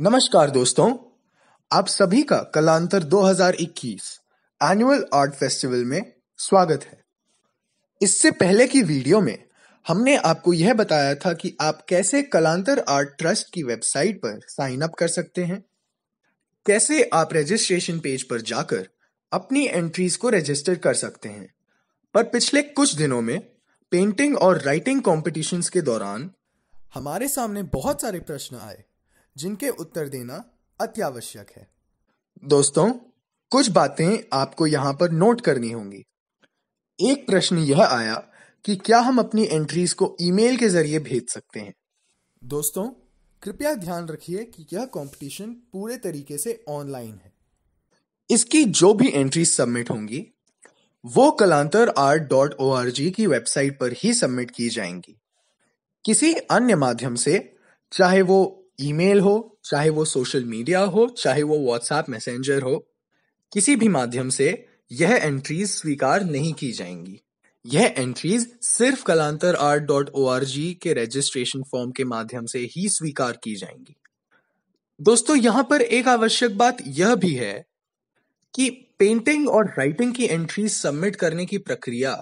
नमस्कार दोस्तों आप सभी का कलांतर 2021 एनुअल आर्ट फेस्टिवल में स्वागत है इससे पहले की वीडियो में हमने आपको यह बताया था कि आप कैसे कलांतर आर्ट ट्रस्ट की वेबसाइट पर साइन अप कर सकते हैं कैसे आप रजिस्ट्रेशन पेज पर जाकर अपनी एंट्रीज को रजिस्टर कर सकते हैं पर पिछले कुछ दिनों में पेंटिंग और राइटिंग कॉम्पिटिशन के दौरान हमारे सामने बहुत सारे प्रश्न आए जिनके उत्तर देना अत्यावश्यक है दोस्तों कुछ बातें आपको यहां पर नोट करनी होंगी एक प्रश्न यह आया कि क्या हम अपनी एंट्रीज को ईमेल के जरिए भेज सकते हैं दोस्तों कृपया ध्यान रखिए कि यह कंपटीशन पूरे तरीके से ऑनलाइन है इसकी जो भी एंट्री सबमिट होंगी वो Kalantar R dot O R G की वेबसाइट पर ही सबमिट की जाएंगी किसी अन्य माध्यम से चाहे वो ईमेल हो चाहे वो सोशल मीडिया हो चाहे वो व्हाट्सएप मैसेंजर हो किसी भी माध्यम से यह एंट्रीज स्वीकार नहीं की जाएंगी यह एंट्रीज सिर्फ Kalantar art dot O R G के रजिस्ट्रेशन फॉर्म के माध्यम से ही स्वीकार की जाएंगी दोस्तों यहां पर एक आवश्यक बात यह भी है कि पेंटिंग और राइटिंग की एंट्री सबमिट करने की प्रक्रिया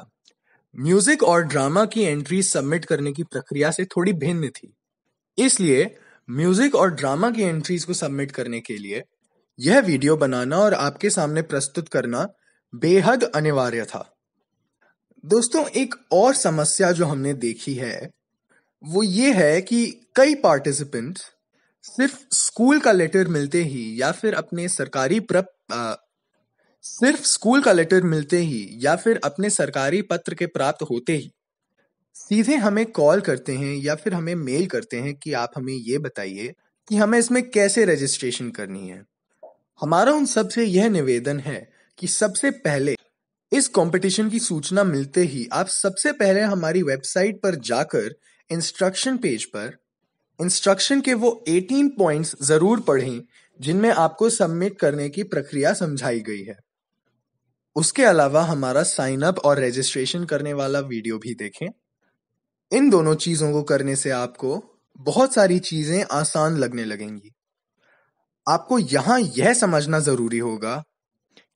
म्यूजिक और ड्रामा की एंट्री सबमिट करने की प्रक्रिया से थोड़ी भिन्न थी इसलिए म्यूजिक और ड्रामा की एंट्रीज को सबमिट करने के लिए यह वीडियो बनाना और आपके सामने प्रस्तुत करना बेहद अनिवार्य था दोस्तों एक और समस्या जो हमने देखी है वो ये है कि कई पार्टिसिपेंट सिर्फ स्कूल का लेटर मिलते ही या फिर अपने सरकारी प्र सिर्फ स्कूल का लेटर मिलते ही या फिर अपने सरकारी पत्र के प्राप्त होते ही सीधे हमें कॉल करते हैं या फिर हमें मेल करते हैं कि आप हमें ये बताइए कि हमें इसमें कैसे रजिस्ट्रेशन करनी है हमारा उन सबसे यह निवेदन है कि सबसे पहले इस कंपटीशन की सूचना मिलते ही आप सबसे पहले हमारी वेबसाइट पर जाकर इंस्ट्रक्शन पेज पर इंस्ट्रक्शन के वो 18 पॉइंट्स जरूर पढ़ें जिनमें आपको सबमिट करने की प्रक्रिया समझाई गई है उसके अलावा हमारा साइन अप और रजिस्ट्रेशन करने वाला वीडियो भी देखें इन दोनों चीजों को करने से आपको बहुत सारी चीजें आसान लगने लगेंगी आपको यहां यह समझना जरूरी होगा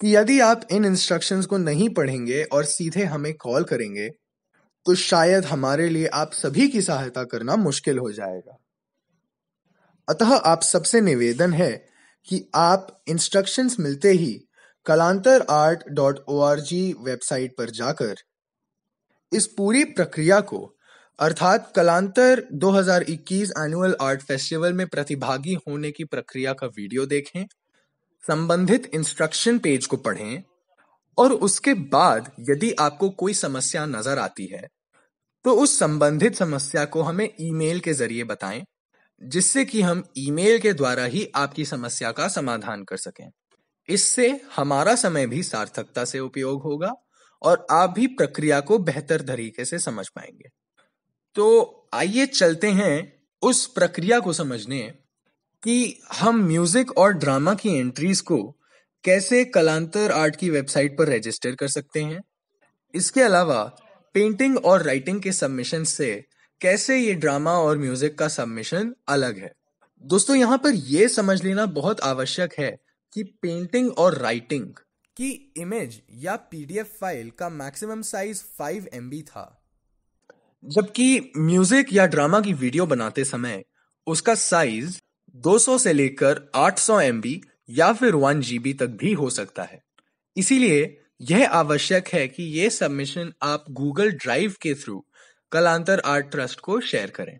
कि यदि आप इन इंस्ट्रक्शंस को नहीं पढ़ेंगे और सीधे हमें कॉल करेंगे तो शायद हमारे लिए आप सभी की सहायता करना मुश्किल हो जाएगा अतः आप सबसे निवेदन है कि आप इंस्ट्रक्शंस मिलते ही Kalantar art dot O website पर जाकर इस पूरी प्रक्रिया को अर्थात कलांतर 2021 एनुअल आर्ट फेस्टिवल में प्रतिभागी होने की प्रक्रिया का वीडियो देखें संबंधित इंस्ट्रक्शन पेज को पढ़ें और उसके बाद यदि आपको कोई समस्या नजर आती है तो उस संबंधित समस्या को हमें ईमेल के जरिए बताएं जिससे कि हम ईमेल के द्वारा ही आपकी समस्या का समाधान कर सकें इससे हमारा समय भी सार्थकता से उपयोग होगा और आप भी प्रक्रिया को बेहतर तरीके से समझ पाएंगे तो आइए चलते हैं उस प्रक्रिया को समझने कि हम म्यूजिक और ड्रामा की एंट्रीज को कैसे कलांतर आर्ट की वेबसाइट पर रजिस्टर कर सकते हैं इसके अलावा पेंटिंग और राइटिंग के सबमिशन से कैसे ये ड्रामा और म्यूजिक का सबमिशन अलग है दोस्तों यहाँ पर यह समझ लेना बहुत आवश्यक है कि पेंटिंग और राइटिंग की इमेज या पीडीएफ फाइल का मैक्सिमम साइज 5 एमबी था जबकि म्यूजिक या ड्रामा की वीडियो बनाते समय उसका साइज 200 से लेकर 800 एम या फिर वन जी तक भी हो सकता है इसीलिए यह आवश्यक है कि यह सबमिशन आप गूगल ड्राइव के थ्रू कलांतर आर्ट ट्रस्ट को शेयर करें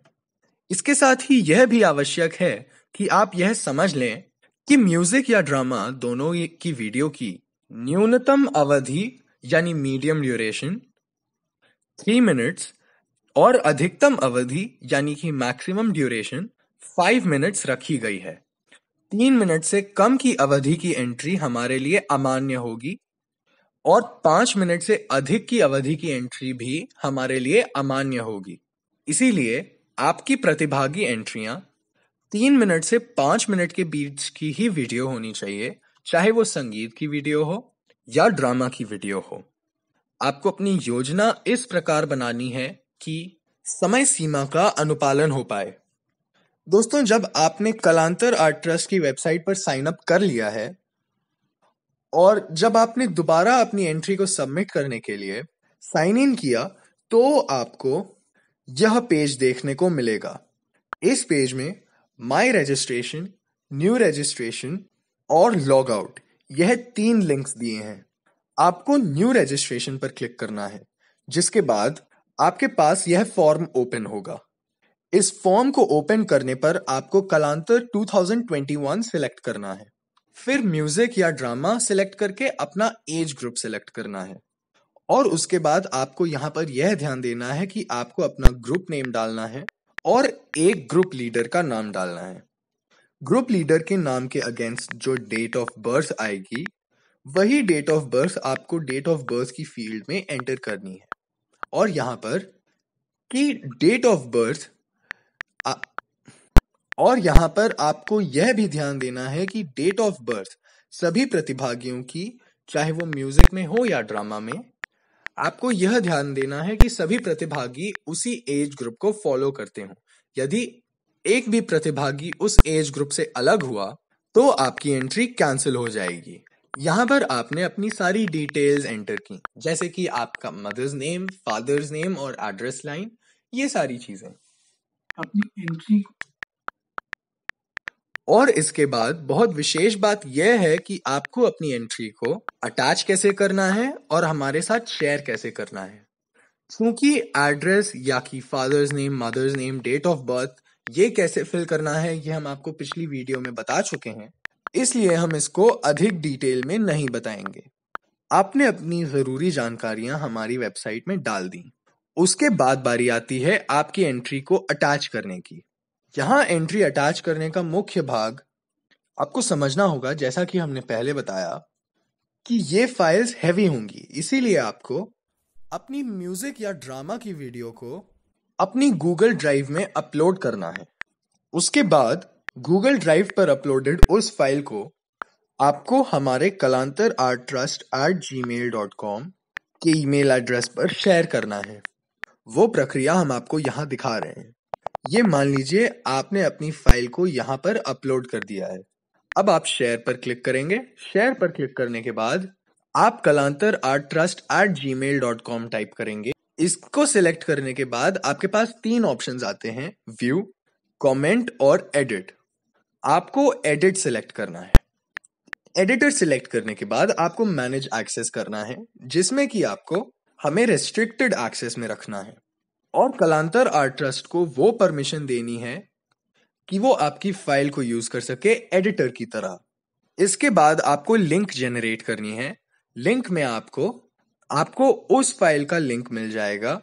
इसके साथ ही यह भी आवश्यक है कि आप यह समझ लें कि म्यूजिक या ड्रामा दोनों की वीडियो की न्यूनतम अवधि यानी मीडियम ड्यूरेशन थ्री मिनट्स और अधिकतम अवधि यानी कि मैक्सिमम ड्यूरेशन फाइव मिनट्स रखी गई है तीन मिनट से कम की अवधि की एंट्री हमारे लिए अमान्य होगी और पांच मिनट से अधिक की अवधि की एंट्री भी हमारे लिए अमान्य होगी इसीलिए आपकी प्रतिभागी एंट्रियां तीन मिनट से पांच मिनट के बीच की ही वीडियो होनी चाहिए चाहे वो संगीत की वीडियो हो या ड्रामा की वीडियो हो आपको अपनी योजना इस प्रकार बनानी है कि समय सीमा का अनुपालन हो पाए दोस्तों जब आपने कलांतर आर्ट ट्रस्ट की वेबसाइट पर साइन अप कर लिया है और जब आपने दोबारा अपनी एंट्री को सबमिट करने के लिए साइन इन किया तो आपको यह पेज देखने को मिलेगा इस पेज में माई रजिस्ट्रेशन न्यू रजिस्ट्रेशन और लॉग आउट यह तीन लिंक्स दिए हैं आपको न्यू रजिस्ट्रेशन पर क्लिक करना है जिसके बाद आपके पास यह फॉर्म ओपन होगा इस फॉर्म को ओपन करने पर आपको कलांतर 2021 सिलेक्ट करना है फिर म्यूजिक या ड्रामा सिलेक्ट करके अपना एज ग्रुप सिलेक्ट करना है और उसके बाद आपको यहाँ पर यह ध्यान देना है कि आपको अपना ग्रुप नेम डालना है और एक ग्रुप लीडर का नाम डालना है ग्रुप लीडर के नाम के अगेंस्ट जो डेट ऑफ बर्थ आएगी वही डेट ऑफ बर्थ आपको डेट ऑफ बर्थ की फील्ड में एंटर करनी है और यहां पर कि डेट ऑफ बर्थ और यहां पर आपको यह भी ध्यान देना है कि डेट ऑफ बर्थ सभी प्रतिभागियों की चाहे वो म्यूजिक में हो या ड्रामा में आपको यह ध्यान देना है कि सभी प्रतिभागी उसी एज ग्रुप को फॉलो करते हो यदि एक भी प्रतिभागी उस एज ग्रुप से अलग हुआ तो आपकी एंट्री कैंसिल हो जाएगी यहाँ पर आपने अपनी सारी डिटेल्स एंटर की जैसे कि आपका मदर्स नेम फादर्स नेम और एड्रेस लाइन ये सारी चीजें अपनी एंट्री और इसके बाद बहुत विशेष बात यह है कि आपको अपनी एंट्री को अटैच कैसे करना है और हमारे साथ शेयर कैसे करना है क्योंकि एड्रेस या कि father's name mother's name date of birth ये कैसे फिल करना है ये हम आपको पिछली वीडियो में बता चुके हैं इसलिए हम इसको अधिक डिटेल में नहीं बताएंगे आपने अपनी जरूरी जानकारियां हमारी वेबसाइट में डाल दी उसके बाद बारी आती है आपकी एंट्री को अटैच करने की यहां एंट्री अटैच करने का मुख्य भाग आपको समझना होगा जैसा कि हमने पहले बताया कि ये फाइल्स हैवी होंगी इसीलिए आपको अपनी म्यूजिक या ड्रामा की वीडियो को अपनी गूगल ड्राइव में अपलोड करना है उसके बाद गूगल ड्राइव पर अपलोडेड उस फाइल को आपको हमारे Kalantar art trust at Gmail dot com के ईमेल एड्रेस पर शेयर करना है वो प्रक्रिया हम आपको यहाँ दिखा रहे हैं ये मान लीजिए आपने अपनी फाइल को यहाँ पर अपलोड कर दिया है अब आप शेयर पर क्लिक करेंगे शेयर पर क्लिक करने के बाद आप Kalantar art trust at Gmail dot com type करेंगे इसको सिलेक्ट करने के बाद आपके पास तीन ऑप्शन आते हैं व्यू कमेंट और एडिट आपको एडिट सिलेक्ट करना है एडिटर सिलेक्ट करने के बाद आपको मैनेज एक्सेस करना है जिसमें कि आपको हमें रेस्ट्रिक्टेड एक्सेस में रखना है और कलांतर आर्ट ट्रस्ट को वो परमिशन देनी है कि वो आपकी फाइल को यूज कर सके एडिटर की तरह इसके बाद आपको लिंक जनरेट करनी है लिंक में आपको आपको उस फाइल का लिंक मिल जाएगा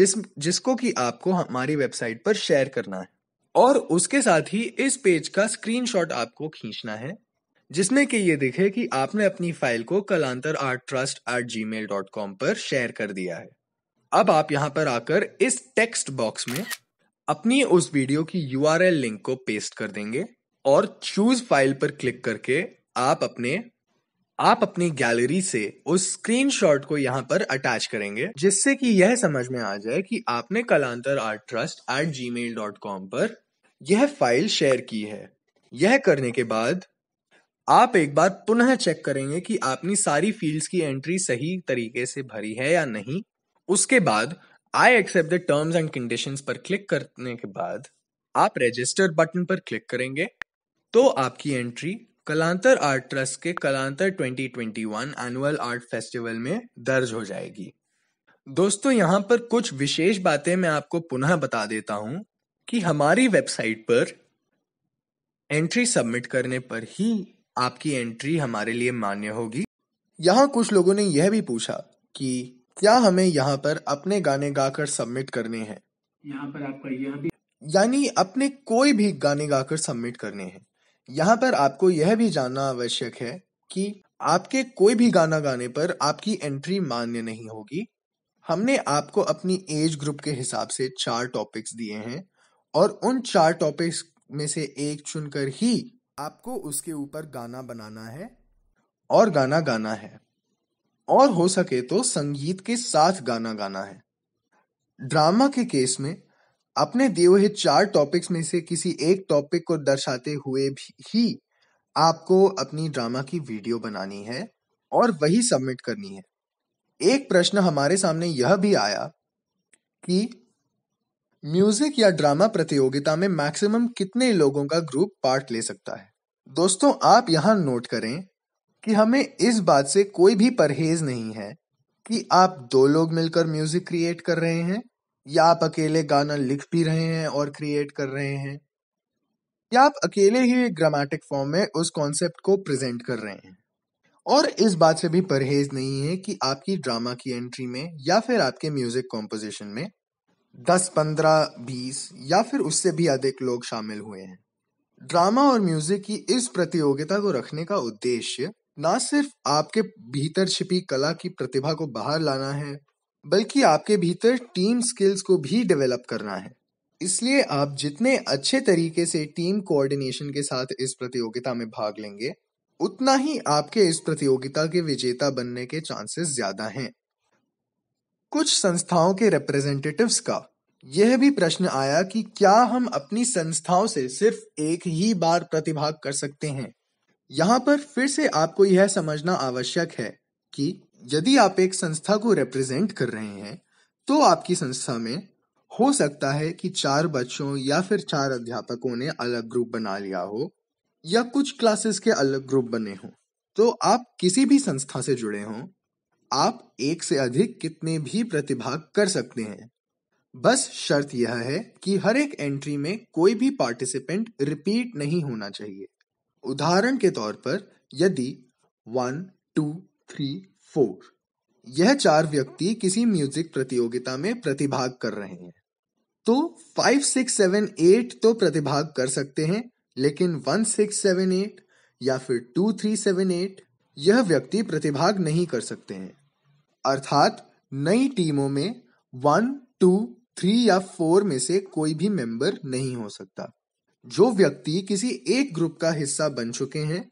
जिस जिसको कि आपको हमारी वेबसाइट पर शेयर करना है और उसके साथ ही इस पेज का स्क्रीनशॉट आपको खींचना है जिसमें कि ये दिखे कि आपने अपनी फाइल को Kalantar art trust at Gmail dot com पर शेयर कर दिया है अब आप यहां पर आकर इस टेक्स्ट बॉक्स में अपनी उस वीडियो की यू लिंक को पेस्ट कर देंगे और चूज फाइल पर क्लिक करके आप अपने आप अपनी गैलरी से उस स्क्रीनशॉट को यहाँ पर अटैच करेंगे जिससे कि यह समझ में आ जाए कि आपने Kalantar art trust at Gmail dot com पर यह फाइल शेयर की है यह करने के बाद आप एक बार पुनः चेक करेंगे कि आपने सारी फील्ड्स की एंट्री सही तरीके से भरी है या नहीं उसके बाद I accept the terms and conditions पर क्लिक करने के बाद आप रजिस्टर बटन पर क्लिक करेंगे तो आपकी एंट्री कलांतर आर्ट ट्रस्ट के कलांतर 2021 एनुअल आर्ट फेस्टिवल में दर्ज हो जाएगी दोस्तों यहाँ पर कुछ विशेष बातें मैं आपको पुनः बता देता हूँ कि हमारी वेबसाइट पर एंट्री सबमिट करने पर ही आपकी एंट्री हमारे लिए मान्य होगी यहाँ कुछ लोगों ने यह भी पूछा कि क्या हमें यहाँ पर अपने गाने गाकर सबमिट करने हैं यहाँ पर आपका यह भी यानी अपने कोई भी गाने गाकर सबमिट करने हैं यहाँ पर आपको यह भी जानना आवश्यक है कि आपके कोई भी गाना गाने पर आपकी एंट्री मान्य नहीं होगी हमने आपको अपनी एज ग्रुप के हिसाब से चार टॉपिक्स दिए हैं और उन चार टॉपिक्स में से एक चुनकर ही आपको उसके ऊपर गाना बनाना है और गाना गाना है और हो सके तो संगीत के साथ गाना गाना है ड्रामा के केस में अपने दिए हुए चार टॉपिक्स में से किसी एक टॉपिक को दर्शाते हुए ही आपको अपनी ड्रामा की वीडियो बनानी है और वही सबमिट करनी है एक प्रश्न हमारे सामने यह भी आया कि म्यूजिक या ड्रामा प्रतियोगिता में मैक्सिमम कितने लोगों का ग्रुप पार्ट ले सकता है दोस्तों आप यहां नोट करें कि हमें इस बात से कोई भी परहेज नहीं है कि आप दो लोग मिलकर म्यूजिक क्रिएट कर रहे हैं या आप अकेले गाना लिख भी रहे हैं और क्रिएट कर रहे हैं या आप अकेले ही ग्रामेटिक फॉर्म में उस कॉन्सेप्ट को प्रेजेंट कर रहे हैं और इस बात से भी परहेज नहीं है कि आपकी ड्रामा की एंट्री में या फिर आपके म्यूजिक कॉम्पोजिशन में दस पंद्रह बीस या फिर उससे भी अधिक लोग शामिल हुए हैं ड्रामा और म्यूजिक की इस प्रतियोगिता को रखने का उद्देश्य ना सिर्फ आपके भीतर छिपी कला की प्रतिभा को बाहर लाना है बल्कि आपके भीतर टीम स्किल्स को भी डेवलप करना है इसलिए आप जितने अच्छे तरीके से टीम कोऑर्डिनेशन के साथ इस प्रतियोगिता में भाग लेंगे उतना ही आपके इस प्रतियोगिता के विजेता बनने के चांसेस ज्यादा हैं कुछ संस्थाओं के रिप्रेजेंटेटिव्स का यह भी प्रश्न आया कि क्या हम अपनी संस्थाओं से सिर्फ एक ही बार प्रतिभाग कर सकते हैं यहां पर फिर से आपको यह समझना आवश्यक है कि यदि आप एक संस्था को रिप्रेजेंट कर रहे हैं तो आपकी संस्था में हो सकता है कि चार बच्चों या फिर चार अध्यापकों ने अलग ग्रुप बना लिया हो या कुछ क्लासेस के अलग ग्रुप बने हों तो आप किसी भी संस्था से जुड़े हों आप एक से अधिक कितने भी प्रतिभाग कर सकते हैं बस शर्त यह है कि हर एक एंट्री में कोई भी पार्टिसिपेंट रिपीट नहीं होना चाहिए उदाहरण के तौर पर यदि वन टू थ्री फोर यह चार व्यक्ति किसी म्यूजिक प्रतियोगिता में प्रतिभाग कर रहे हैं तो फाइव सिक्स सेवन एट तो प्रतिभाग कर सकते हैं लेकिन वन सिक्स सेवन एट या फिर टू थ्री सेवन एट यह व्यक्ति प्रतिभाग नहीं कर सकते हैं अर्थात नई टीमों में वन टू थ्री या फोर में से कोई भी मेंबर नहीं हो सकता जो व्यक्ति किसी एक ग्रुप का हिस्सा बन चुके हैं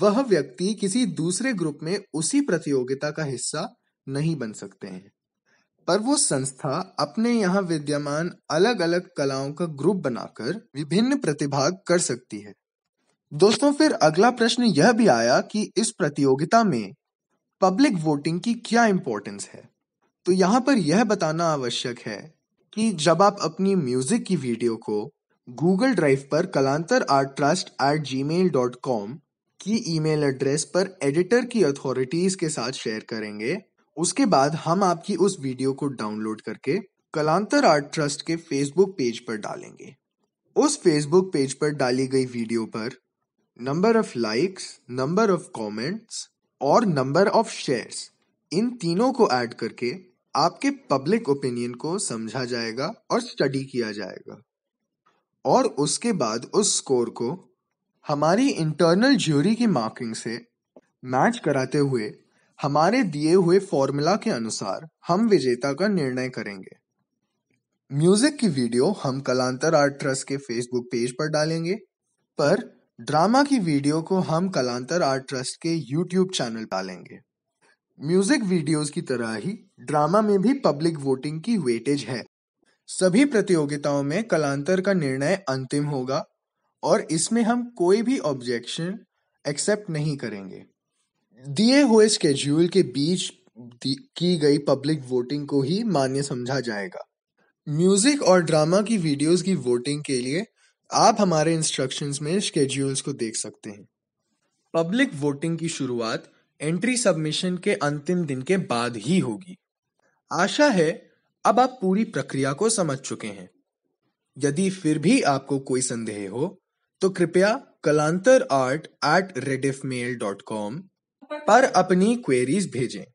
वह व्यक्ति किसी दूसरे ग्रुप में उसी प्रतियोगिता का हिस्सा नहीं बन सकते हैं पर वो संस्था अपने यहाँ विद्यमान अलग अलग कलाओं का ग्रुप बनाकर विभिन्न प्रतिभाग कर सकती है दोस्तों फिर अगला प्रश्न यह भी आया कि इस प्रतियोगिता में पब्लिक वोटिंग की क्या इंपॉर्टेंस है तो यहाँ पर यह बताना आवश्यक है कि जब आप अपनी म्यूजिक की वीडियो को गूगल ड्राइव पर Kalantar art trust at Gmail dot com की ईमेल एड्रेस पर एडिटर की अथॉरिटीज के साथ शेयर करेंगे उसके बाद हम आपकी उस वीडियो को डाउनलोड करके कलांतर आर्ट ट्रस्ट के फेसबुक पेज पर डालेंगे उस फेसबुक पेज पर डाली गई वीडियो पर number of likes number of comments और नंबर ऑफ शेयर्स इन तीनों को ऐड करके आपके पब्लिक ओपिनियन को समझा जाएगा और स्टडी किया जाएगा और उसके बाद उस स्कोर को हमारी इंटरनल ज्यूरी की मार्किंग से मैच कराते हुए हमारे दिए हुए फॉर्मूला के अनुसार हम विजेता का निर्णय करेंगे म्यूजिक की वीडियो हम कलांतर आर्ट ट्रस्ट के फेसबुक पेज पर डालेंगे पर ड्रामा की वीडियो को हम कलांतर आर्ट ट्रस्ट के यूट्यूब चैनल डालेंगे म्यूजिक वीडियोस की तरह ही ड्रामा में भी पब्लिक वोटिंग की वेटेज है सभी प्रतियोगिताओं में कलांतर का निर्णय अंतिम होगा और इसमें हम कोई भी ऑब्जेक्शन एक्सेप्ट नहीं करेंगे दिए हुए स्केड्यूल के बीच की गई पब्लिक वोटिंग को ही मान्य समझा जाएगा म्यूजिक और ड्रामा की वीडियोस की वोटिंग के लिए आप हमारे इंस्ट्रक्शंस में स्केड्यूल्स को देख सकते हैं पब्लिक वोटिंग की शुरुआत एंट्री सबमिशन के अंतिम दिन के बाद ही होगी आशा है अब आप पूरी प्रक्रिया को समझ चुके हैं यदि फिर भी आपको कोई संदेह हो तो कृपया Kalantar art at Rediffmail dot com पर अपनी क्वेरीज भेजें